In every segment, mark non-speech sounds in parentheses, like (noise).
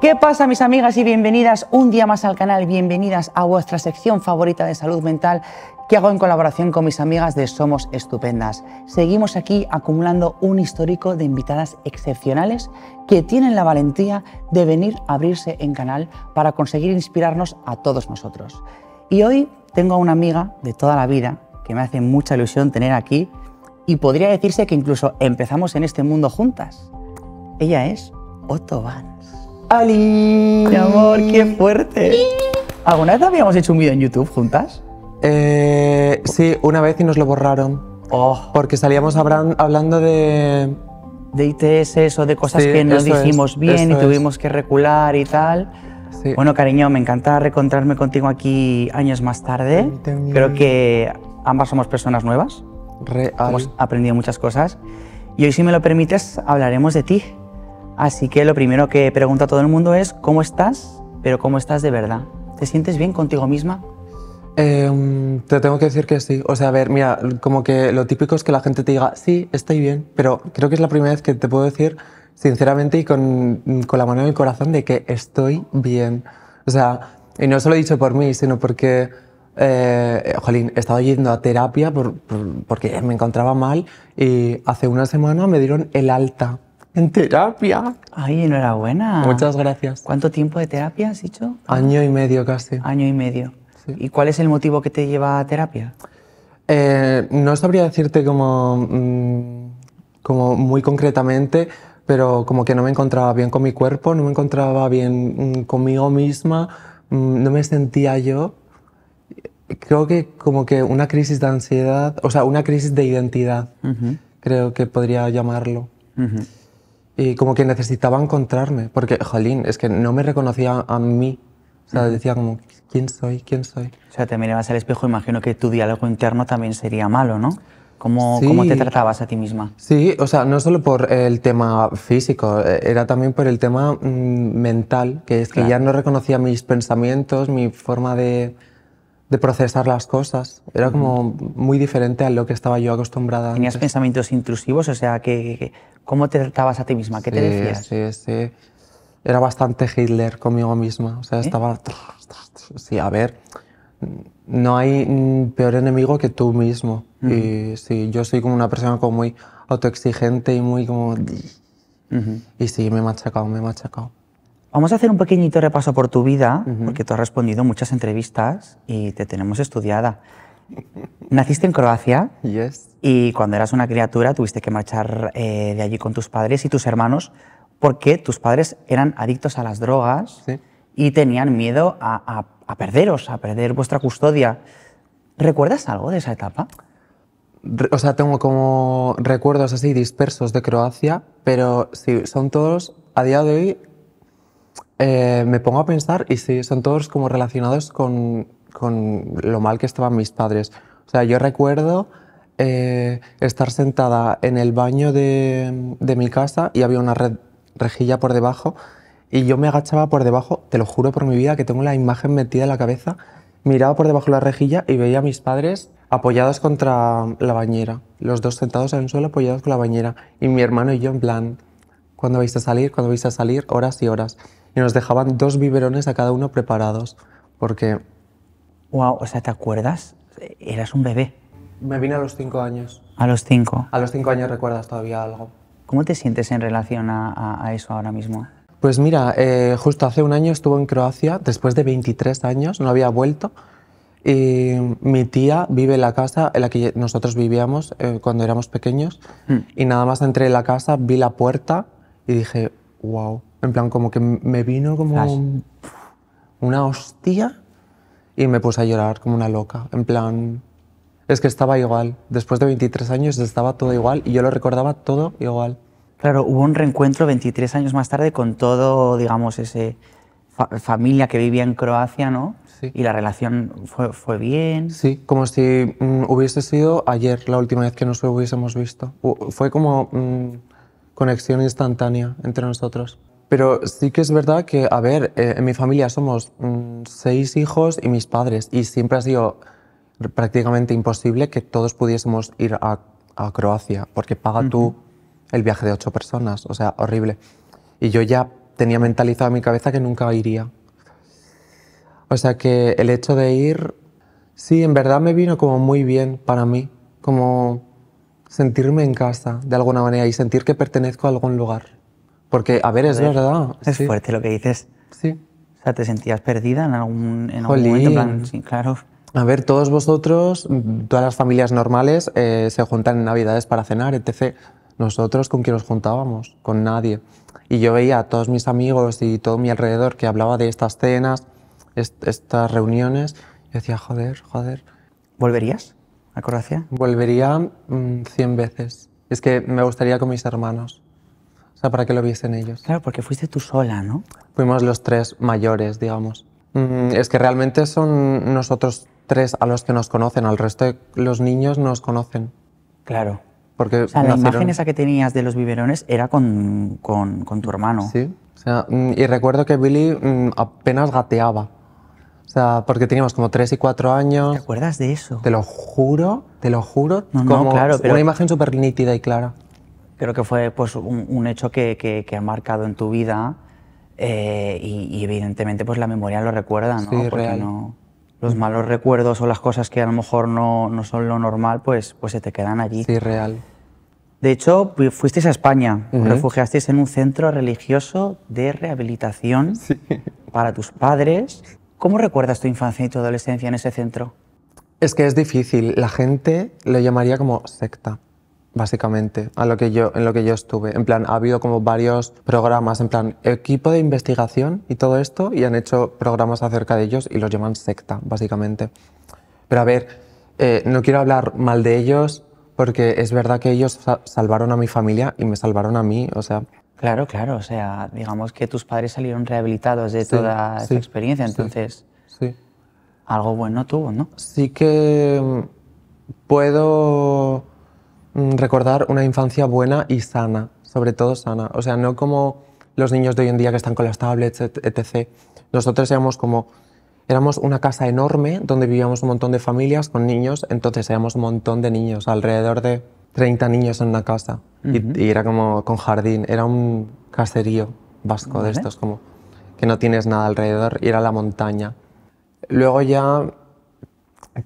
¿Qué pasa mis amigas y bienvenidas un día más al canal? Bienvenidas a vuestra sección favorita de salud mental que hago en colaboración con mis amigas de Somos Estupendas. Seguimos aquí acumulando un histórico de invitadas excepcionales que tienen la valentía de venir a abrirse en canal para conseguir inspirarnos a todos nosotros. Y hoy tengo a una amiga de toda la vida que me hace mucha ilusión tener aquí y podría decirse que incluso empezamos en este mundo juntas. Ella es Otto Vance. Ali. Mi amor, qué fuerte. ¿Alguna vez habíamos hecho un vídeo en YouTube juntas? Eh, sí, una vez y nos lo borraron. Oh. Porque salíamos hablando de... De ITS, o de cosas que no dijimos bien y tuvimos que recular y tal. Bueno, cariño, me encanta reencontrarme contigo aquí años más tarde. Creo que ambas somos personas nuevas. Hemos aprendido muchas cosas. Y hoy, si me lo permites, hablaremos de ti. Así que lo primero que pregunta todo el mundo es ¿cómo estás? Pero ¿cómo estás de verdad? ¿Te sientes bien contigo misma? Em, te tengo que decir que sí. O sea, a ver, mira, como que lo típico es que la gente te diga, sí, estoy bien, pero creo que es la primera vez que te puedo decir sinceramente y con, con la mano en el corazón de que estoy bien. O sea, y no solo he dicho por mí, sino porque, eh, jolín, he estado yendo a terapia porque me encontraba mal y hace una semana me dieron el alta en terapia. Ay, enhorabuena. Muchas gracias. ¿Cuánto tiempo de terapia has hecho? Año y medio casi. Año y medio. ¿Y cuál es el motivo que te lleva a terapia? Eh, no sabría decirte como, mm, como muy concretamente, pero como que no me encontraba bien con mi cuerpo, no me encontraba bien mm, conmigo misma, mm, no me sentía yo. Creo que como que una crisis de ansiedad, o sea, una crisis de identidad, creo que podría llamarlo. Y como que necesitaba encontrarme, porque, jolín, es que no me reconocía a mí. O sea, decía como, ¿quién soy? ¿Quién soy? O sea, te mirabas al espejo, imagino que tu diálogo interno también sería malo, ¿no? ¿Cómo, ¿Cómo, te tratabas a ti misma? Sí, o sea, no solo por el tema físico, eh, era también por el tema mm, mental, que es que ya no reconocía mis pensamientos, mi forma de, de procesar las cosas. Era como muy diferente a lo que estaba yo acostumbrada. ¿Tenías pensamientos intrusivos? O sea, que, ¿Cómo te tratabas a ti misma? ¿Qué te decías? Sí, sí. Era bastante Hitler conmigo misma. O sea, estaba. Sí, a ver. No hay peor enemigo que tú mismo. Y sí, yo soy como una persona como muy autoexigente y muy como. Y sí, me he machacado, me he machacado. Vamos a hacer un pequeñito repaso por tu vida, porque tú has respondido muchas entrevistas y te tenemos estudiada. Naciste en Croacia. Y cuando eras una criatura tuviste que marchar eh, de allí con tus padres y tus hermanos porque tus padres eran adictos a las drogas y tenían miedo a, perderos, a perder vuestra custodia. ¿Recuerdas algo de esa etapa? O sea, tengo como recuerdos así dispersos de Croacia, pero si son todos, a día de hoy, eh, me pongo a pensar y si son todos como relacionados con con lo mal que estaban mis padres. O sea, yo recuerdo eh, estar sentada en el baño de, mi casa y había una red, rejilla por debajo y yo me agachaba por debajo, te lo juro por mi vida que tengo la imagen metida en la cabeza, miraba por debajo de la rejilla y veía a mis padres apoyados contra la bañera, los dos sentados en el suelo apoyados con la bañera y mi hermano y yo en plan, ¿cuándo vais a salir? ¿Cuándo vais a salir? Horas y horas. Y nos dejaban dos biberones a cada uno preparados porque Wow, o sea, ¿te acuerdas? Eras un bebé. Me vine a los cinco años. ¿A los cinco? A los cinco años recuerdas todavía algo. ¿Cómo te sientes en relación a, eso ahora mismo? Pues mira, eh, justo hace un año estuve en Croacia, después de 23 años, no había vuelto. Y mi tía vive en la casa en la que nosotros vivíamos eh, cuando éramos pequeños. Mm. Y nada más entré en la casa, vi la puerta y dije, wow. En plan, como que me vino como una hostia y me puse a llorar como una loca, en plan, es que estaba igual, después de 23 años estaba todo igual y yo lo recordaba todo igual. Claro, hubo un reencuentro 23 años más tarde con todo, digamos, ese familia que vivía en Croacia, ¿no? Sí. ¿Y la relación fue, fue bien? Sí, como si mm, hubiese sido ayer la última vez que nos hubiésemos visto. fue como mm, conexión instantánea entre nosotros. Pero sí que es verdad que, a ver, eh, en mi familia somos mm, seis hijos y mis padres, y siempre ha sido prácticamente imposible que todos pudiésemos ir a, Croacia, porque paga tú el viaje de ocho personas, o sea, horrible. Y yo ya tenía mentalizado en mi cabeza que nunca iría. O sea que el hecho de ir, sí, en verdad me vino como muy bien para mí, como sentirme en casa de alguna manera y sentir que pertenezco a algún lugar. Porque, a ver, es verdad. Es fuerte lo que dices. Sí. O sea, ¿te sentías perdida en algún, en algún momento? sí, claro. A ver, todos vosotros, todas las familias normales eh, se juntan en Navidades para cenar, etc. Nosotros, ¿con quién nos juntábamos? Con nadie. Y yo veía a todos mis amigos y todo mi alrededor que hablaba de estas cenas, estas reuniones. Yo decía, joder, joder. ¿Volverías a Croacia? Volvería mm, cien veces. Es que me gustaría con mis hermanos. O sea, para que lo viesen ellos. Claro, porque fuiste tú sola, ¿no? Fuimos los tres mayores, digamos. Mm, es que realmente son nosotros tres a los que nos conocen, al resto de los niños nos conocen. Claro. Porque o sea, la imagen esa que tenías de los biberones era con, con, tu hermano. Sí. O sea, mm, y recuerdo que Billy mm, apenas gateaba. O sea, porque teníamos como tres y cuatro años. ¿Te acuerdas de eso? Te lo juro, te lo juro. No, no, claro, Una imagen súper nítida y clara creo que fue pues, un, hecho que, que, ha marcado en tu vida eh, y, evidentemente pues, la memoria lo recuerda, ¿no? Porque no, los malos recuerdos o las cosas que a lo mejor no, no, son lo normal, pues, pues se te quedan allí. Sí, real. De hecho, fuisteis a España, refugiasteis en un centro religioso de rehabilitación (laughs) para tus padres. ¿Cómo recuerdas tu infancia y tu adolescencia en ese centro? Es que es difícil. La gente lo llamaría como secta básicamente, a lo que yo, en lo que yo estuve. En plan, ha habido como varios programas, en plan, equipo de investigación y todo esto, y han hecho programas acerca de ellos y los llaman secta, básicamente. Pero a ver, eh, no quiero hablar mal de ellos, porque es verdad que ellos salvaron a mi familia y me salvaron a mí, o sea... Claro, claro, o sea, digamos que tus padres salieron rehabilitados de toda esa experiencia, entonces... sí. Algo bueno tuvo, ¿no? Sí que mm, puedo Mm, recordar una infancia buena y sana, sobre todo sana. O sea, no como los niños de hoy en día que están con las tablets, etc. Nosotros éramos como, éramos una casa enorme donde vivíamos un montón de familias con niños, entonces éramos un montón de niños, alrededor de 30 niños en una casa. y, era como con jardín, era un caserío vasco de estos, como que no tienes nada alrededor, y era la montaña. Luego ya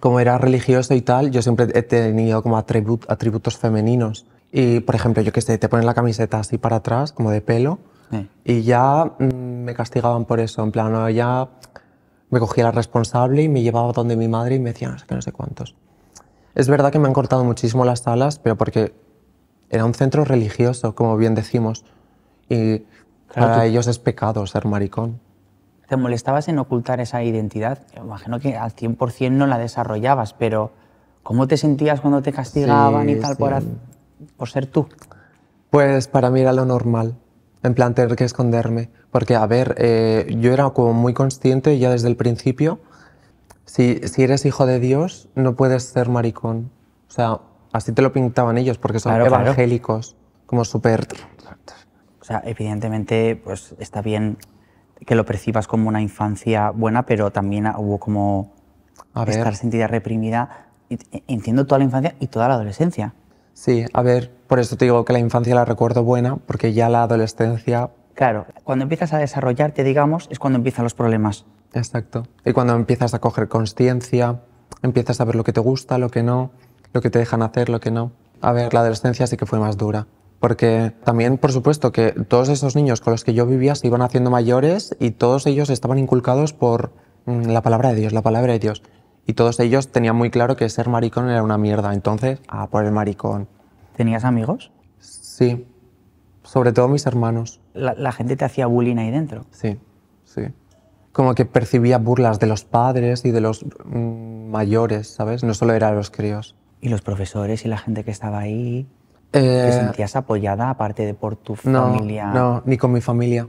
como era religioso y tal, yo siempre he tenido como atributos femeninos. Y, por ejemplo, yo que sé, te ponen la camiseta así para atrás, como de pelo, y ya mm, me castigaban por eso. En plan, ya me cogía la responsable y me llevaba donde mi madre y me decían no sé sé cuántos. Es verdad que me han cortado muchísimo las alas, pero porque era un centro religioso, como bien decimos. Y para ellos es pecado ser maricón. ¿Te molestabas en ocultar esa identidad? imagino que al 100% no la desarrollabas, pero ¿cómo te sentías cuando te castigaban y tal por, por ser tú? Pues para mí era lo normal, en plan tener que esconderme, porque a ver, eh, yo era como muy consciente ya desde el principio, si, si eres hijo de Dios no puedes ser maricón, o sea, así te lo pintaban ellos, porque son evangélicos, como súper... O sea, evidentemente, pues está bien que lo percibas como una infancia buena, pero también hubo como estar sentida reprimida. E, entiendo toda la infancia y toda la adolescencia. Sí, a ver, por eso te digo que la infancia la recuerdo buena, porque ya la adolescencia... Claro, cuando empiezas a desarrollarte, digamos, es cuando empiezan los problemas. Exacto. Y cuando empiezas a coger conciencia, empiezas a ver lo que te gusta, lo que no, lo que te dejan hacer, lo que no. A ver, la adolescencia sí que fue más dura porque también, por supuesto, que todos esos niños con los que yo vivía se iban haciendo mayores y todos ellos estaban inculcados por mm, la palabra de Dios, la palabra de Dios. Y todos ellos tenían muy claro que ser maricón era una mierda, entonces, ah, por el maricón. ¿Tenías amigos? Sí, sobre todo mis hermanos. La, gente te hacía bullying ahí dentro. Sí, sí. Como que percibía burlas de los padres y de los mm, mayores, ¿sabes? No solo era los críos. ¿Y los profesores y la gente que estaba ahí? ¿Te eh, sentías apoyada aparte de por tu familia? No, ni con mi familia.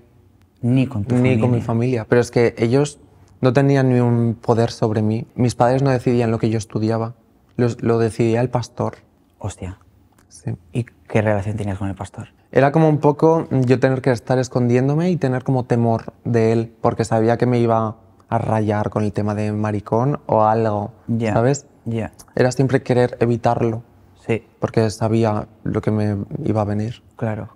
Ni con tu ni familia. Ni con mi familia. Pero es que ellos no tenían ni un poder sobre mí. Mis padres no decidían lo que yo estudiaba. Lo, lo decidía el pastor. Hostia. Sí. ¿Y qué relación tenías con el pastor? Era como un poco yo tener que estar escondiéndome y tener como temor de él, porque sabía que me iba a rayar con el tema de maricón o algo, ¿sabes? ya Era siempre querer evitarlo. Sí. Porque sabía lo que me iba a venir. Claro.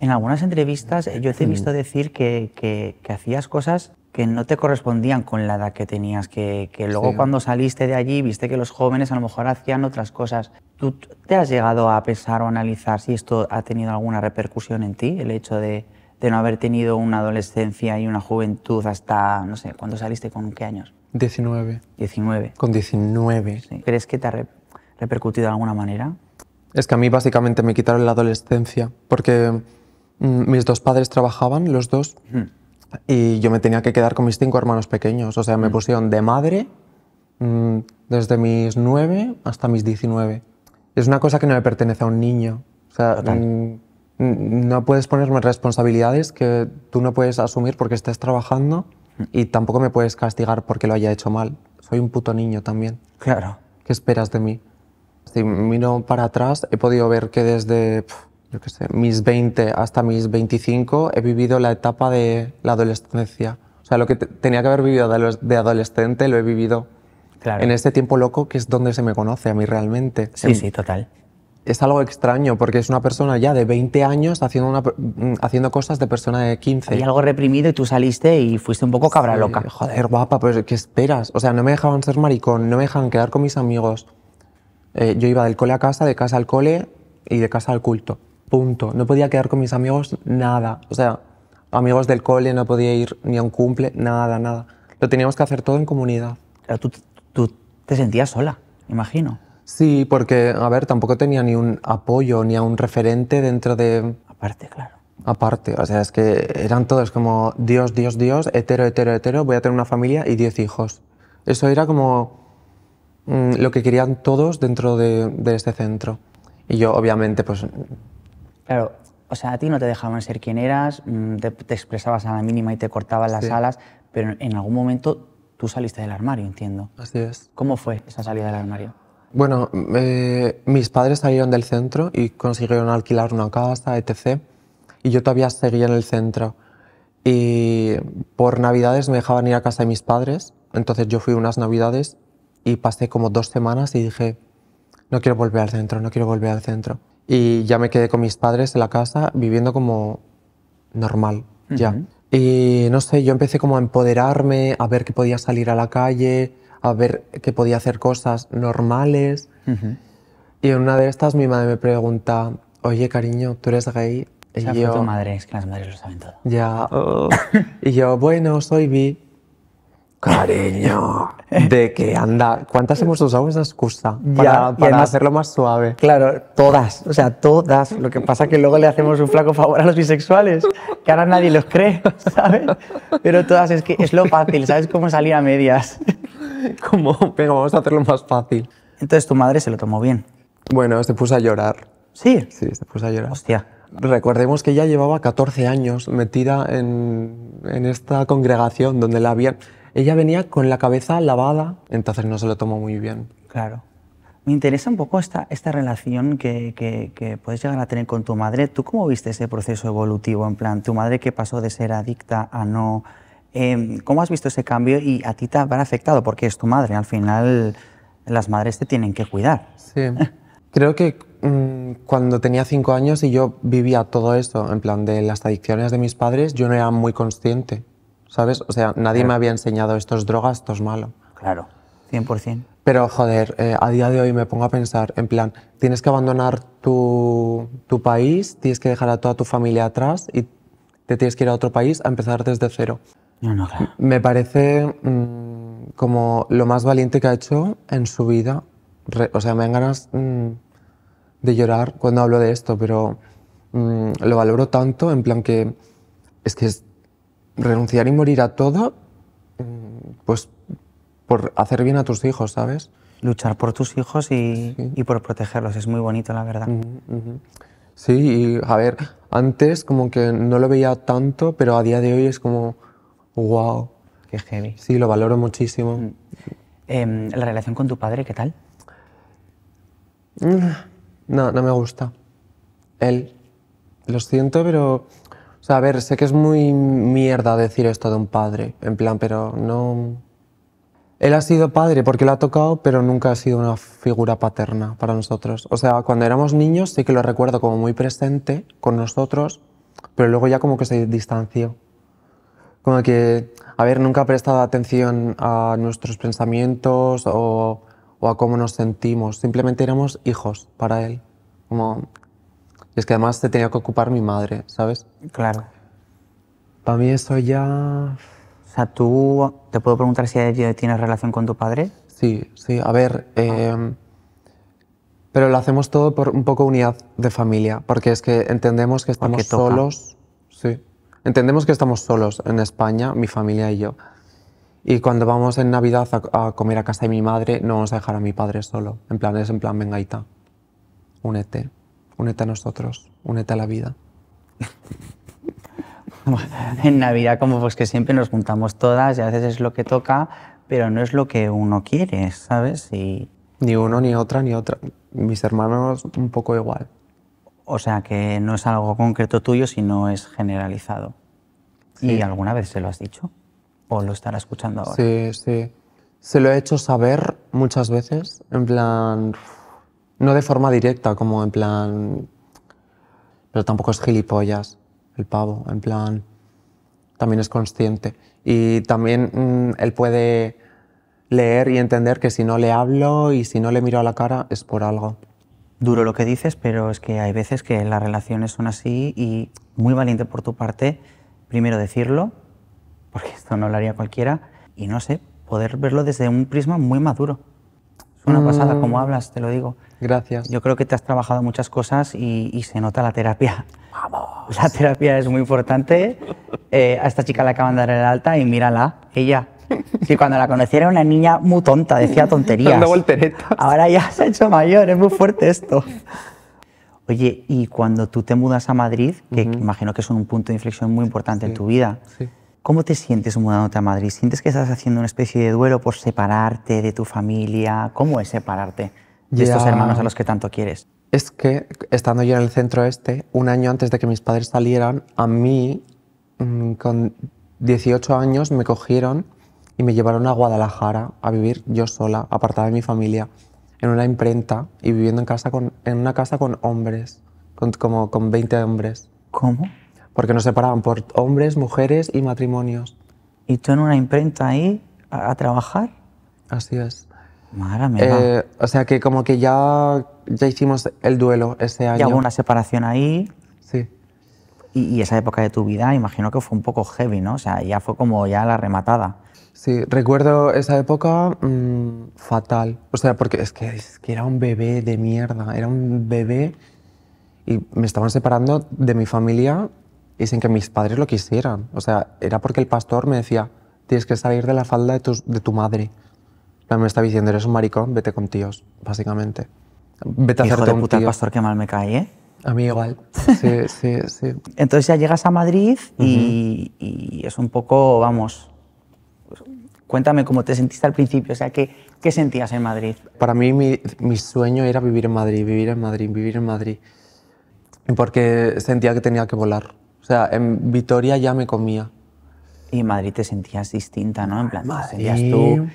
En algunas entrevistas eh, yo te he visto mm. decir que, que, hacías cosas que no te correspondían con la edad que tenías, que, que luego cuando saliste de allí viste que los jóvenes a lo mejor hacían otras cosas. ¿Tú te has llegado a pensar o analizar si esto ha tenido alguna repercusión en ti, el hecho de, de no haber tenido una adolescencia y una juventud hasta, no sé, ¿cuándo saliste? ¿Con qué años? 19. 19. Con 19. Sí. ¿Crees que te ha repercutido de alguna manera? Es que a mí básicamente me quitaron la adolescencia porque mm, mis dos padres trabajaban, los dos, hmm. y yo me tenía que quedar con mis cinco hermanos pequeños. O sea, me hmm. pusieron de madre mm, desde mis nueve hasta mis diecinueve Es una cosa que no le pertenece a un niño. O sea, mm, no puedes ponerme responsabilidades que tú no puedes asumir porque estés trabajando hmm. y tampoco me puedes castigar porque lo haya hecho mal. Soy un puto niño también. Claro. ¿Qué esperas de mí? Si miro para atrás, he podido ver que desde mis 20 hasta mis 25 he vivido la etapa de la adolescencia. O sea, lo que tenía que haber vivido de adolescente lo he vivido en este tiempo loco que es donde se me conoce a mí realmente. Sí, sí, total. Es algo extraño porque es una persona ya de 20 años haciendo, una, haciendo cosas de persona de 15. Y algo reprimido y tú saliste y fuiste un poco cabra loca. joder, guapa, pues ¿qué esperas? O sea, no me dejaban ser maricón, no me dejaban quedar con mis amigos. Eh, yo iba del cole a casa, de casa al cole y de casa al culto. Punto. No podía quedar con mis amigos nada. O sea, amigos del cole, no podía ir ni a un cumple, nada, nada. Lo teníamos que hacer todo en comunidad. Pero tú, tú te sentías sola, imagino. Sí, porque, a ver, tampoco tenía ni un apoyo, ni a un referente dentro de... Aparte, claro. Aparte, o sea, es que eran todos como Dios, Dios, Dios, hetero, hetero, hetero, voy a tener una familia y diez hijos. Eso era como Mm, lo que querían todos dentro de, este centro. Y yo, obviamente, pues... Claro, o sea, a ti no te dejaban ser quien eras, mm, te, expresabas a la mínima y te cortaban las alas, pero en algún momento tú saliste del armario, entiendo. Así es. ¿Cómo fue esa salida del armario? Bueno, mis padres salieron del centro y consiguieron alquilar una casa, etc. Y yo todavía seguía en el centro. Y por navidades me dejaban ir a casa de mis padres. Entonces yo fui unas navidades y pasé como dos semanas y dije, no quiero volver al centro, no quiero volver al centro. Y ya me quedé con mis padres en la casa viviendo como normal, ya. Y no sé, yo empecé como a empoderarme, a ver que podía salir a la calle, a ver que podía hacer cosas normales. Y en una de estas mi madre me pregunta, oye cariño, ¿tú eres gay? y yo, tu madre, es que las madres lo saben todo. Ya, (laughs) y yo, bueno, soy bi. Cariño, (laughs) de que anda. ¿Cuántas hemos usado esa excusa para, para hacerlo más suave? Claro, todas, o sea, todas. Lo que pasa es que luego le hacemos un flaco favor a los bisexuales, que ahora nadie los cree, (laughs) ¿sabes? Pero todas, es que es lo fácil, ¿sabes cómo salir a medias? (laughs) Como, pero vamos a hacerlo más fácil. Entonces tu madre se lo tomó bien. Bueno, se puso a llorar. ¿Sí? Sí, se puso a llorar. Hostia. Recordemos que ella llevaba 14 años metida en, en esta congregación donde la habían ella venía con la cabeza lavada, entonces no se lo tomó muy bien. Claro. Me interesa un poco esta, esta relación que, puedes llegar a tener con tu madre. ¿Tú cómo viste ese proceso evolutivo? En plan, tu madre que pasó de ser adicta a no... Em, ¿Cómo has visto ese cambio y a ti te ha afectado? Porque es tu madre. Al final, las madres te tienen que cuidar. Sí. Creo que mm, cuando tenía cinco años y yo vivía todo esto, en plan de las adicciones de mis padres, yo no era muy consciente. ¿sabes? O sea, nadie me había enseñado esto drogas, droga, esto es malo. Claro, 100%. Pero joder, eh, a día de hoy me pongo a pensar, en plan, tienes que abandonar tu, tu, país, tienes que dejar a toda tu familia atrás y te tienes que ir a otro país a empezar desde cero. No, no, claro. Me parece mm, como lo más valiente que ha hecho en su vida. o sea, me dan ganas mm, de llorar cuando hablo de esto, pero mm, lo valoro tanto, en plan que es que es renunciar y morir a todo, mm, pues por hacer bien a tus hijos, ¿sabes? Luchar por tus hijos y, por protegerlos, es muy bonito, la verdad. Sí, y a ver, antes como que no lo veía tanto, pero a día de hoy es como, wow. Qué heavy. Sí, lo valoro muchísimo. Mm. Em, ¿La relación con tu padre, qué tal? Mm, no, no me gusta. Él, lo siento, pero o sea, a ver, sé que es muy mierda decir esto de un padre, en plan, pero no... Él ha sido padre porque lo ha tocado, pero nunca ha sido una figura paterna para nosotros. O sea, cuando éramos niños sí que lo recuerdo como muy presente con nosotros, pero luego ya como que se distanció. Como que, a ver, nunca ha prestado atención a nuestros pensamientos o, o a cómo nos sentimos. Simplemente éramos hijos para él. Como, y es que además te tenía que ocupar mi madre, ¿sabes? Claro. Para mí eso ya... O sea, tú, ¿te puedo preguntar si tienes relación con tu padre? Sí, sí, a ver, ah. em, pero lo hacemos todo por un poco unidad de familia, porque es que entendemos que estamos solos, sí, entendemos que estamos solos en España, mi familia y yo. Y cuando vamos en Navidad a, comer a casa de mi madre, no vamos a dejar a mi padre solo. En plan, es en plan, venga, Ita, únete. Únete a nosotros, únete a la vida. (laughs) en Navidad como pues que siempre nos juntamos todas y a veces es lo que toca, pero no es lo que uno quiere, ¿sabes? Y... Ni uno, ni otra, ni otra. Mis hermanos un poco igual. O sea que no es algo concreto tuyo, sino es generalizado. ¿Y alguna vez se lo has dicho? ¿O lo estará escuchando ahora? Sí, sí. Se lo he hecho saber muchas veces, en plan, no de forma directa, como en plan. Pero tampoco es gilipollas el pavo, en plan. También es consciente. Y también mm, él puede leer y entender que si no le hablo y si no le miro a la cara es por algo. Duro lo que dices, pero es que hay veces que las relaciones son así y muy valiente por tu parte, primero decirlo, porque esto no lo haría cualquiera, y no sé, poder verlo desde un prisma muy maduro una pasada mm. como hablas, te lo digo. Gracias. Yo creo que te has trabajado muchas cosas y, se nota la terapia. Vamos. La terapia es muy importante. Eh, a esta chica le acaban de dar el alta y mírala, ella. cuando la conocí era una niña muy tonta, decía (laughs) tonterías. Ahora ya se ha hecho mayor, es muy fuerte esto. Oye, y cuando tú te mudas a Madrid, que imagino que es un punto de inflexión muy importante en tu vida, sí. ¿Cómo te sientes mudándote a Madrid? ¿Sientes que estás haciendo una especie de duelo por separarte de tu familia? ¿Cómo es separarte de estos hermanos a los que tanto quieres? Es que, estando yo en el centro este, un año antes de que mis padres salieran, a mí, mm, con 18 años, me cogieron y me llevaron a Guadalajara a vivir yo sola, apartada de mi familia, en una imprenta y viviendo en, casa con, en una casa con hombres, como con 20 hombres. ¿Cómo? porque nos separaban por hombres, mujeres y matrimonios. ¿Y tú en una imprenta ahí a, trabajar? Así es. Madre eh, o sea que como que ya, ya hicimos el duelo ese año. Ya hubo una separación ahí. Sí. Y, esa época de tu vida imagino que fue un poco heavy, ¿no? O sea, ya fue como ya la rematada. Sí, recuerdo esa época mm, fatal. O sea, porque es que, es que era un bebé de mierda, era un bebé y me estaban separando de mi familia y sin que mis padres lo quisieran. O sea, era porque el pastor me decía, tienes que salir de la falda de tu, de tu madre. Me estaba diciendo, eres un maricón, vete con tíos, básicamente. Vete a Hijo de tío. el pastor que mal me cae, ¿eh? A mí igual. (laughs) Sí, sí, sí. Entonces ya llegas a Madrid y, es un poco, vamos, pues, cuéntame cómo te sentiste al principio, o sea, ¿qué, qué sentías en Madrid? Para mí mi, mi, sueño era vivir en Madrid, vivir en Madrid, vivir en Madrid, porque sentía que tenía que volar. O sea, en Vitoria ya me comía. Y en Madrid te sentías distinta, ¿no? En plan, te sentías tú.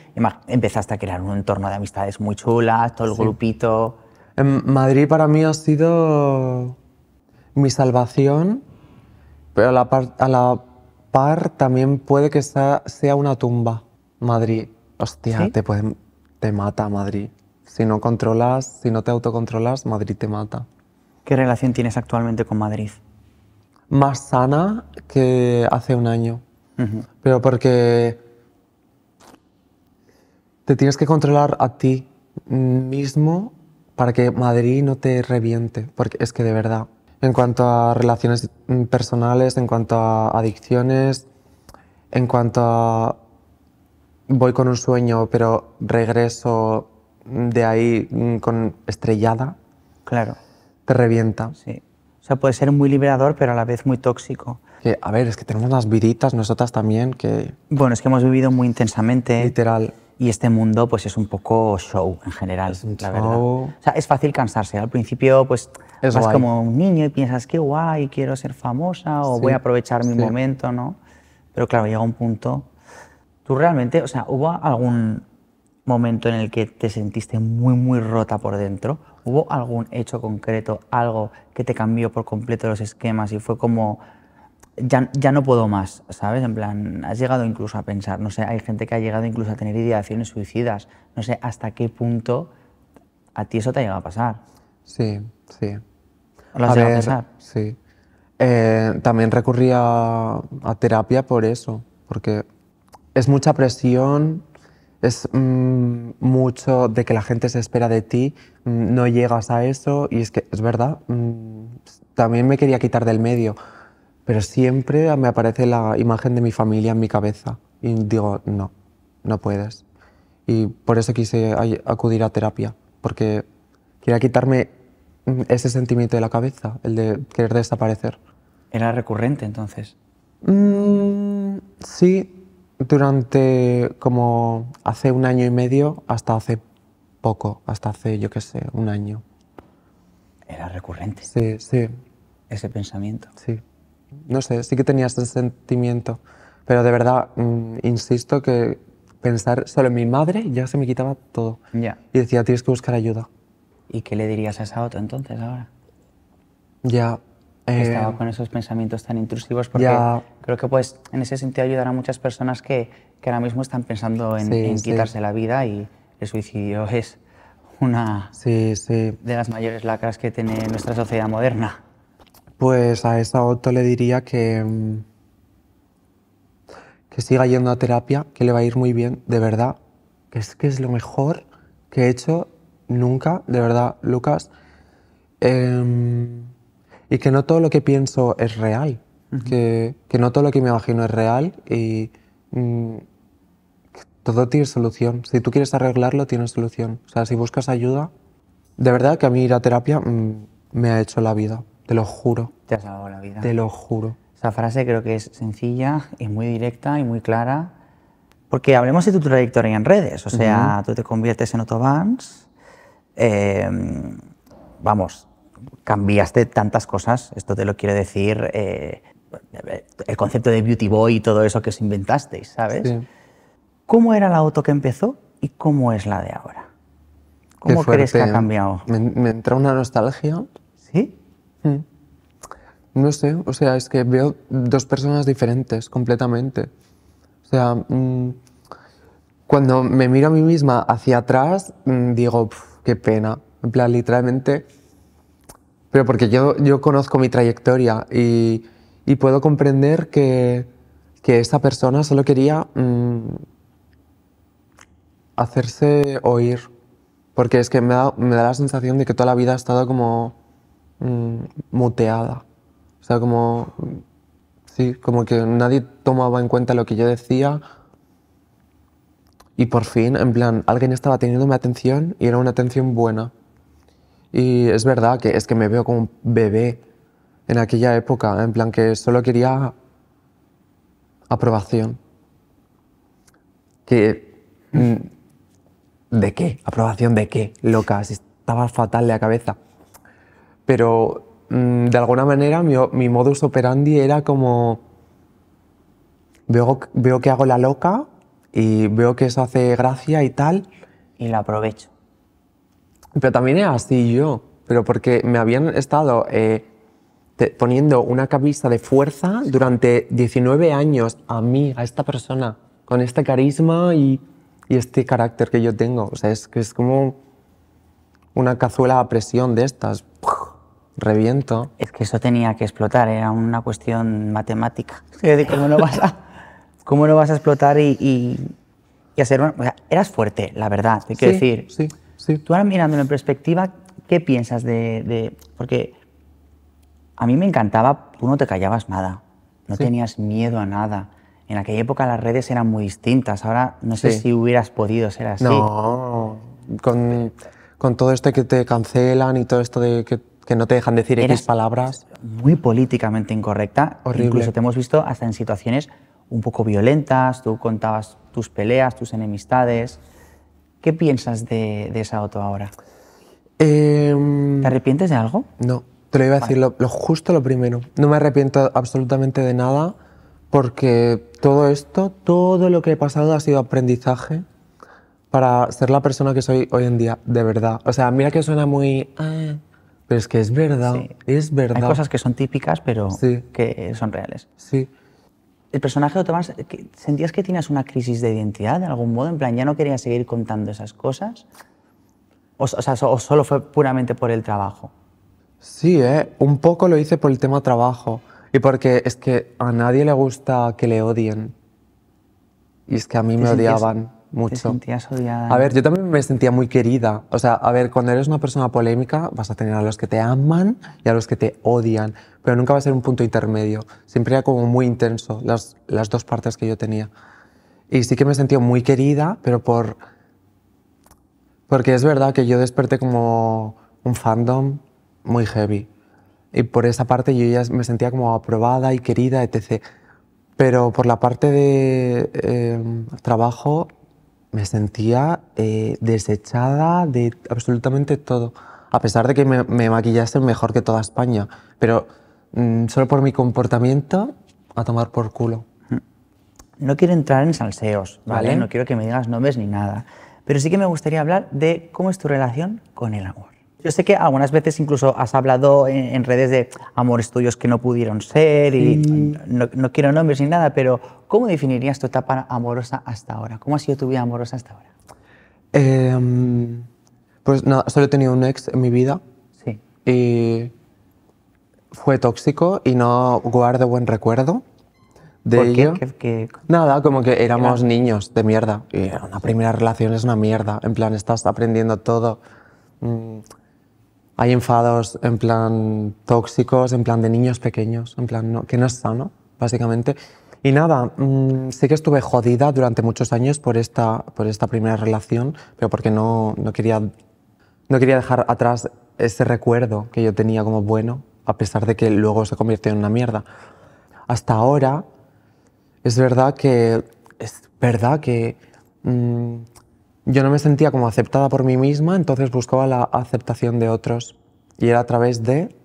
Empezaste a crear un entorno de amistades muy chulas, todo el grupito. En Madrid para mí ha sido mi salvación, pero a la par, también puede que sea, una tumba. Madrid, hostia, te, te mata Madrid. Si no controlas, si no te autocontrolas, Madrid te mata. ¿Qué relación tienes actualmente con Madrid? más sana que hace un año. Pero porque te tienes que controlar a ti mismo para que Madrid no te reviente. Porque es que de verdad, en cuanto a relaciones personales, en cuanto a adicciones, en cuanto a voy con un sueño, pero regreso de ahí con estrellada. Claro. Te revienta. Sí sea, puede ser muy liberador, pero a la vez muy tóxico. a ver, es que tenemos unas viditas nosotras también que... Bueno, es que hemos vivido muy intensamente. Literal. Y este mundo pues es un poco show en general, es la verdad. O sea, es fácil cansarse. Al principio pues es vas como un niño y piensas, qué guay, quiero ser famosa o voy a aprovechar mi momento, ¿no? Pero claro, llega un punto... ¿Tú realmente, o sea, hubo algún momento en el que te sentiste muy, muy rota por dentro? ¿Hubo algún hecho concreto, algo que te cambió por completo los esquemas y fue como, ya, ya no puedo más, ¿sabes? En plan, has llegado incluso a pensar, no sé, hay gente que ha llegado incluso a tener ideaciones suicidas, no sé hasta qué punto a ti eso te ha llegado a pasar. Sí, sí. ¿Lo has a llegado a Sí. Eh, también recurría a terapia por eso, porque es mucha presión es mm, mucho de que la gente se espera de ti, mm, no llegas a eso y es que es verdad, mm, también me quería quitar del medio, pero siempre me aparece la imagen de mi familia en mi cabeza y digo, no, no puedes. Y por eso quise acudir a terapia, porque quería quitarme ese sentimiento de la cabeza, el de querer desaparecer. ¿Era recurrente entonces? sí, durante como hace un año y medio hasta hace poco, hasta hace, yo qué sé, un año. Era recurrente. Sí, sí. Ese pensamiento. Sí. No sé, sí que tenías ese sentimiento, pero de verdad, mm, insisto que pensar solo en mi madre ya se me quitaba todo. Ya. Y decía, tienes que buscar ayuda. ¿Y qué le dirías a esa otra entonces ahora? Ya, eh, estaba con esos pensamientos tan intrusivos, porque creo que pues en ese sentido, ayudar a muchas personas que, que ahora mismo están pensando en, quitarse la vida y el suicidio (laughs) es una de las mayores lacras que tiene nuestra sociedad moderna. Pues a esa auto le diría que, mm, que siga yendo a terapia, que le va a ir muy bien, de verdad, que es que es lo mejor que he hecho nunca, de verdad, Lucas. Eh, y que no todo lo que pienso es real, que, que, no todo lo que me imagino es real y mm, todo tiene solución. Si tú quieres arreglarlo, tiene solución. O sea, si buscas ayuda, de verdad que a mí ir a terapia mm, me ha hecho la vida, te lo juro. Te ha salvado la vida. Te lo juro. Esa frase creo que es sencilla, es muy directa y muy clara. Porque hablemos de tu trayectoria en redes, o sea, tú te conviertes en autobans eh, em, vamos, cambiaste tantas cosas, esto te lo quiero decir, eh, el concepto de Beauty Boy y todo eso que os inventasteis, ¿sabes? ¿Cómo era la auto que empezó y cómo es la de ahora? ¿Cómo crees que ha ¿eh? cambiado? Me, entra una nostalgia. ¿Sí? Mm. No sé, o sea, es que veo dos personas diferentes completamente. O sea, mm, cuando me miro a mí misma hacia atrás, mm, digo, qué pena. En plan, literalmente pero porque yo, conozco mi trayectoria y, puedo comprender que, que, esta persona solo quería mm, hacerse oír. Porque es que me da, la sensación de que toda la vida ha estado como mm, muteada. O sea, como. Sí, como que nadie tomaba en cuenta lo que yo decía. Y por fin, en plan, alguien estaba teniendo mi atención y era una atención buena. Y es verdad que es que me veo como un bebé en aquella época, en plan que solo quería aprobación. Mm, ¿De qué? ¿Aprobación de qué? Loca, estaba fatal de la cabeza. Pero mm, de alguna manera mi, modus operandi era como... Veo, veo que hago la loca y veo que eso hace gracia y tal. Y la aprovecho. Pero también era así yo, pero porque me habían estado eh, poniendo una camisa de fuerza durante 19 años a mí, a esta persona, con este carisma y, este carácter que yo tengo. O sea, es que es como una cazuela a presión de estas. Reviento. Es que eso tenía que explotar, era una cuestión matemática. ¿Cómo no vas a, (laughs) cómo no vas a explotar y, hacer O sea, eras fuerte, la verdad, hay que sí, decir. Sí. Si, Tú ahora mirándolo en perspectiva, ¿qué piensas de, de, Porque a mí me encantaba, tú no te callabas nada, no tenías miedo a nada. En aquella época las redes eran muy distintas, ahora no sé si hubieras podido ser así. No, con, todo esto que te cancelan y todo esto de que, no te dejan decir X palabras. Muy políticamente incorrecta, Horrible. incluso te hemos visto hasta en situaciones un poco violentas, tú contabas tus peleas, tus enemistades. ¿Qué piensas de, esa auto ahora? Em, ¿Te arrepientes de algo? No, te lo iba a decir lo, justo lo primero. No me arrepiento absolutamente de nada porque todo esto, todo lo que he pasado ha sido aprendizaje para ser la persona que soy hoy en día, de verdad. O sea, mira que suena muy... Ah", pero es que es verdad, es verdad. Hay cosas que son típicas, pero que son reales. Sí el personaje de Tomás, eh, ¿sentías que tenías una crisis de identidad de algún modo? En plan, ¿ya no querías seguir contando esas cosas? ¿O, solo fue puramente por el trabajo? Sí, ¿eh? un poco lo hice por el tema trabajo y porque es que a nadie le gusta que le odien. Y es que a mí me odiaban. Mucho. Te sentías odiada. A ver, yo también me sentía muy querida. O sea, a ver, cuando eres una persona polémica vas a tener a los que te aman y a los que te odian, pero nunca va a ser un punto intermedio. Siempre era como muy intenso las, las dos partes que yo tenía. Y sí que me sentía muy querida, pero por... Porque es verdad que yo desperté como un fandom muy heavy. Y por esa parte yo ya me sentía como aprobada y querida, etc. Pero por la parte de em, trabajo me sentía eh, desechada de absolutamente todo, a pesar de que me, me mejor que toda España, pero mm, solo por mi comportamiento a tomar por culo. Mm. No quiero entrar en salseos, ¿vale? No quiero que me digas nombres ni nada, pero sí que me gustaría hablar de cómo es tu relación con el agua. Yo sé que algunas veces incluso has hablado en, redes de amores tuyos que no pudieron ser y no, quiero nombres ni nada, pero ¿cómo definirías tu etapa amorosa hasta ahora? ¿Cómo ha sido tu vida amorosa hasta ahora? Em, pues nada, solo he tenido un ex en mi vida. Sí. Y fue tóxico y no guardo buen recuerdo de ¿Por ello. Qué? Nada, como que éramos niños de mierda. Y una primera relación es una mierda. En plan, estás aprendiendo todo. Mm, hay enfados en plan tóxicos, en plan de niños pequeños, en plan que no es sano, básicamente. Y nada, mm, sé que estuve jodida durante muchos años por esta, por esta primera relación, pero porque no, no, quería, no quería dejar atrás ese recuerdo que yo tenía como bueno, a pesar de que luego se convirtió en una mierda. Hasta ahora, es verdad que, es verdad que mm, yo no me sentía como aceptada por mí misma, entonces buscaba la aceptación de otros. Y era a través de...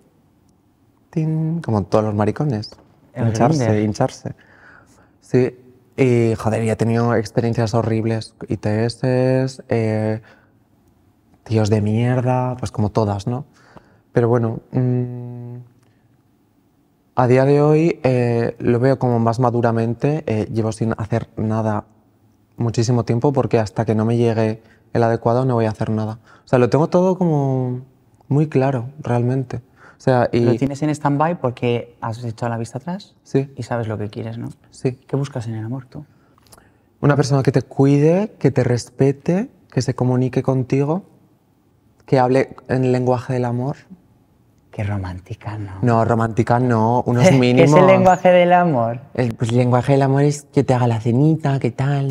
como todos los maricones. hincharse, hincharse. Sí. Y, joder, he tenido experiencias horribles. ITS, eh, tíos de mierda, pues como todas, ¿no? Pero bueno, mm, a día de hoy eh, lo veo como más maduramente. Eh, llevo sin hacer nada muchísimo tiempo porque hasta que no me llegue el adecuado no voy a hacer nada. O sea, lo tengo todo como muy claro, realmente. O sea, y... Lo tienes en stand-by porque has echado la vista atrás y sabes lo que quieres, ¿no? Sí. ¿Qué buscas en el amor tú? Una persona que te cuide, que te respete, que se comunique contigo, que hable en el lenguaje del amor, que romántica, ¿no? No, romántica no, unos mínimos. (laughs) ¿Qué es el lenguaje del amor? El, pues, el lenguaje del amor es que te haga la cenita, qué tal,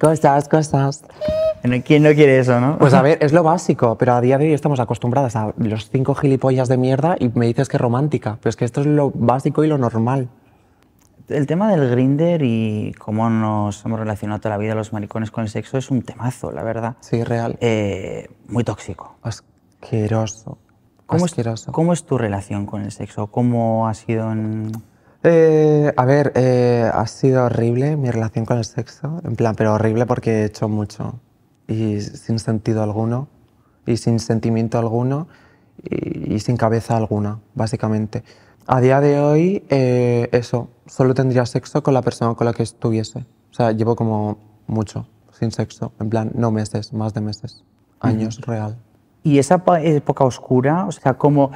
cosas, cosas. ¿Quién no quiere eso, no? Pues a (laughs) ver, es lo básico, pero a día de hoy estamos acostumbradas a los cinco gilipollas de mierda y me dices que romántica, pero es que esto es lo básico y lo normal. El tema del grinder y cómo nos hemos relacionado toda la vida los maricones con el sexo es un temazo, la verdad. Sí, real. Eh, muy tóxico. Asqueroso. ¿Cómo es, ¿Cómo es, tu relación con el sexo? ¿Cómo ha sido en...? Eh, a ver, eh, ha sido horrible mi relación con el sexo, en plan, pero horrible porque he hecho mucho y sin sentido alguno y sin sentimiento alguno y, sin cabeza alguna, básicamente. A día de hoy, eh, eso, solo tendría sexo con la persona con la que estuviese. O sea, llevo como mucho sin sexo, en plan, no meses, más de meses, años real. Y esa época oscura, o sea, como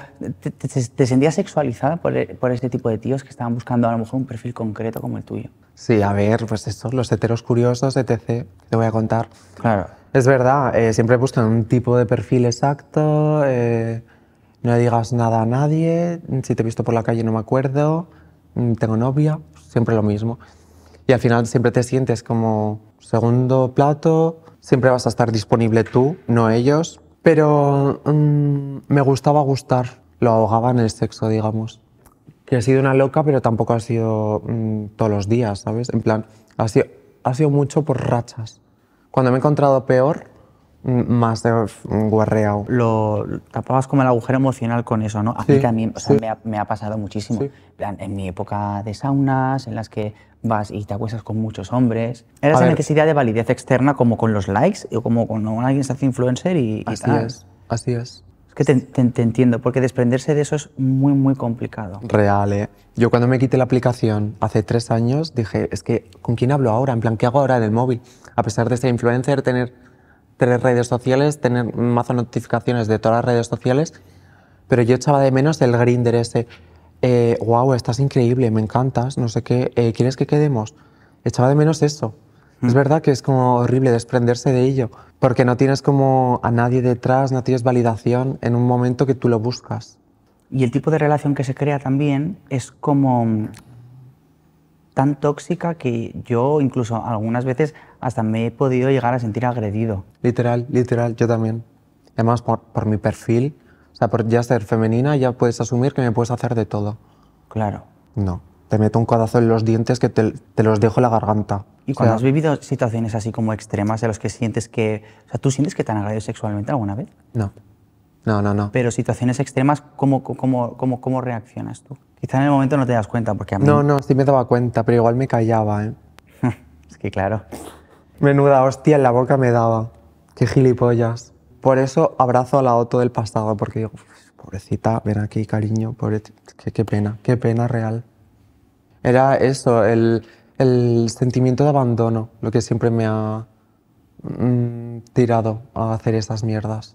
te, sentías sexualizada por, e, por este tipo de tíos que estaban buscando a lo mejor un perfil concreto como el tuyo. Sí, a ver, pues estos, los heteros curiosos, etc., te voy a contar. Claro. Es verdad, eh, siempre buscan un tipo de perfil exacto, eh, no le digas nada a nadie, si te he visto por la calle no me acuerdo, mm, tengo novia, siempre lo mismo. Y al final siempre te sientes como segundo plato, siempre vas a estar disponible tú, no ellos, pero mm, me gustaba gustar, lo ahogaba en el sexo, digamos. Que he sido una loca, pero tampoco ha sido mm, todos los días, ¿sabes? En plan, ha sido mucho por rachas. Cuando me he encontrado peor, más de guarreado. Lo tapabas como el agujero emocional con eso, ¿no? A mí también, o sea, me, ha, pasado muchísimo. En mi época de saunas, en las que vas y te acuestas con muchos hombres. Era esa necesidad de validez externa, como con los likes, o como cuando alguien se hace influencer y, así Es, así es. Es que te, entiendo, porque desprenderse de eso es muy, muy complicado. Real, ¿eh? Yo cuando me quité la aplicación hace tres años, dije, es que, ¿con quién hablo ahora? En plan, ¿qué hago ahora en el móvil? A pesar de ser influencer, tener tres redes sociales, tener mazo notificaciones de todas las redes sociales, pero yo echaba de menos el grinder ese. Eh, wow, estás increíble, me encantas, no sé qué, eh, ¿quieres que quedemos? Echaba de menos eso. Mm. Es verdad que es como horrible desprenderse de ello, porque no tienes como a nadie detrás, no tienes validación en un momento que tú lo buscas. Y el tipo de relación que se crea también es como mm, tan tóxica que yo incluso algunas veces hasta me he podido llegar a sentir agredido. Literal, literal, yo también. Además, por, por mi perfil, o sea, por ya ser femenina, ya puedes asumir que me puedes hacer de todo. Claro. No, te meto un codazo en los dientes que te, te los dejo en la garganta. ¿Y cuando has vivido situaciones así como extremas en las que sientes que... O sea, ¿tú sientes que te han agredido sexualmente alguna vez? No. No, no, no. Pero situaciones extremas, ¿cómo, cómo, cómo reaccionas tú? Quizá en el momento no te das cuenta, porque a mí... No, no, sí me daba cuenta, pero igual me callaba, ¿eh? (laughs) es que claro. Menuda hostia en la boca me daba. Qué gilipollas. Por eso abrazo a la Otto del pasado, porque digo, pobrecita, ven aquí, cariño, pobrecita. Qué, pena, qué pena real. Era eso, el, el sentimiento de abandono, lo que siempre me ha mm, tirado a hacer estas mierdas.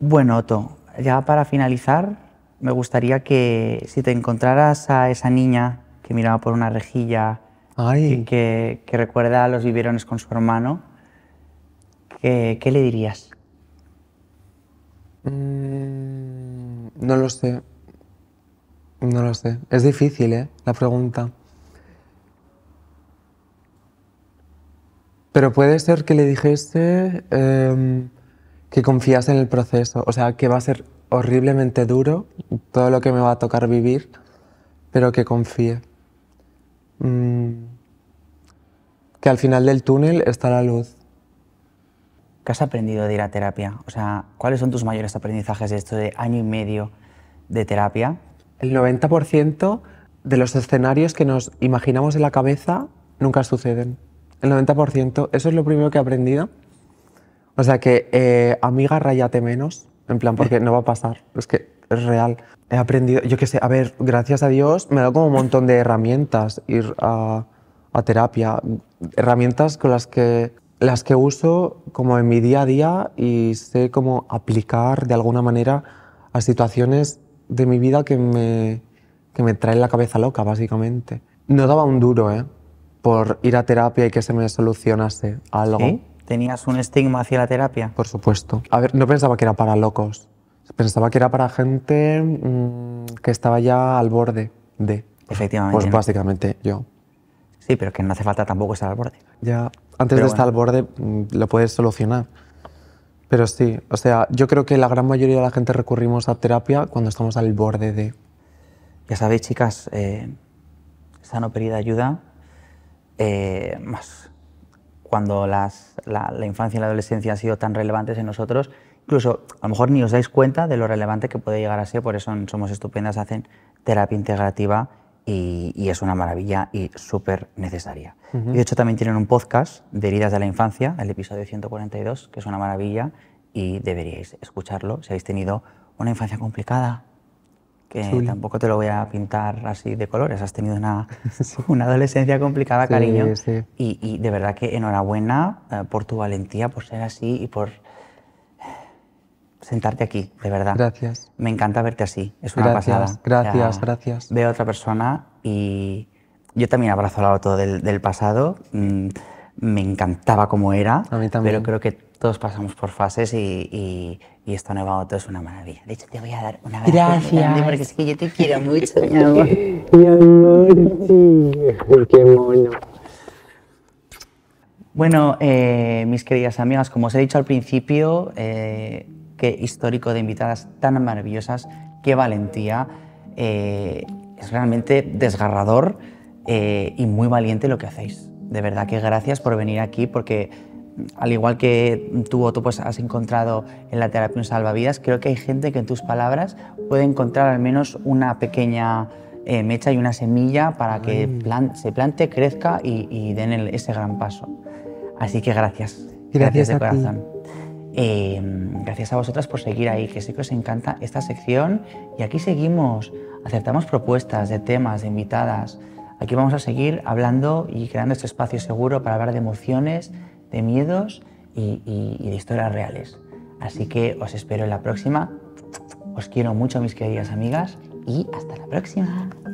Bueno, Otto, ya para finalizar, me gustaría que si te encontraras a esa niña que miraba por una rejilla que, recuerda a los biberones con su hermano, ¿qué, le dirías? Mm, no lo sé. No lo sé. Es difícil, ¿eh? La pregunta. Pero puede ser que le dijese em, que confías en el proceso. O sea, que va a ser horriblemente duro todo lo que me va a tocar vivir, pero que confíe. Mm, que al final del túnel está la luz. ¿Qué has aprendido de ir a terapia? O sea, ¿cuáles son tus mayores aprendizajes de esto de año y medio de terapia? El 90% de los escenarios que nos imaginamos en la cabeza nunca suceden. El 90%, eso es lo primero que he aprendido. O sea que, eh, amiga, rayate menos, en plan, porque (laughs) no va a pasar, es que es real he aprendido, yo qué sé, a ver, gracias a Dios me ha dado como un montón de herramientas ir a, terapia, herramientas con las que, las que uso como en mi día a día y sé cómo aplicar de alguna manera a situaciones de mi vida que me, que me traen la cabeza loca, básicamente. No daba un duro, ¿eh? Por ir a terapia y que se me solucionase algo. ¿Tenías un estigma hacia la terapia? Por supuesto. A ver, no pensaba que era para locos. Pensaba que era para gente mm, que estaba ya al borde de. Efectivamente. Pues básicamente yo. Sí, pero que no hace falta tampoco estar al borde. Ya, antes de estar al borde mm, lo puedes solucionar. Pero sí, o sea, yo creo que la gran mayoría de la gente recurrimos a terapia cuando estamos al borde de. Ya sabéis, chicas, eh, no pedida ayuda, eh, más cuando las, la, la, infancia y la adolescencia han sido tan relevantes en nosotros, incluso a lo mejor ni os dais cuenta de lo relevante que puede llegar a ser, por eso Somos Estupendas hacen terapia integrativa y, es una maravilla y súper necesaria. Y de hecho también tienen un podcast de heridas de la infancia, el episodio 142, que es una maravilla y deberíais escucharlo si habéis tenido una infancia complicada, que tampoco te lo voy a pintar así de colores, has tenido una, (laughs) adolescencia complicada, cariño, y, de verdad que enhorabuena eh, por tu valentía, por ser así y por sentarte aquí, de verdad. Gracias. Me encanta verte así, es una pasada. Gracias, gracias. Veo a otra persona y yo también abrazo la auto del, pasado. Mm, me encantaba como era, a mí también. pero creo que todos pasamos por fases y, y, esta nueva auto es una maravilla. De hecho, te voy a dar una gracias. porque es que yo te quiero mucho, mi amor. (laughs) mi amor, Qué mono. Bueno, eh, mis queridas amigas, como os he dicho al principio, eh, histórico de invitadas tan maravillosas, qué valentía. Eh, es realmente desgarrador eh, y muy valiente lo que hacéis. De verdad que gracias por venir aquí porque mm, al igual que tú, tú pues has encontrado en la terapia un salvavidas, creo que hay gente que en tus palabras puede encontrar al menos una pequeña eh, mecha y una semilla para que se plante, crezca y, den ese gran paso. Así que gracias. Gracias, de corazón. Em, gracias a vosotras por seguir ahí, que sé que os encanta esta sección y aquí seguimos, aceptamos propuestas de temas, de invitadas. Aquí vamos a seguir hablando y creando este espacio seguro para hablar de emociones, de miedos y de historias reales. Así que os espero en la próxima. Os quiero mucho, mis queridas amigas, y hasta la próxima.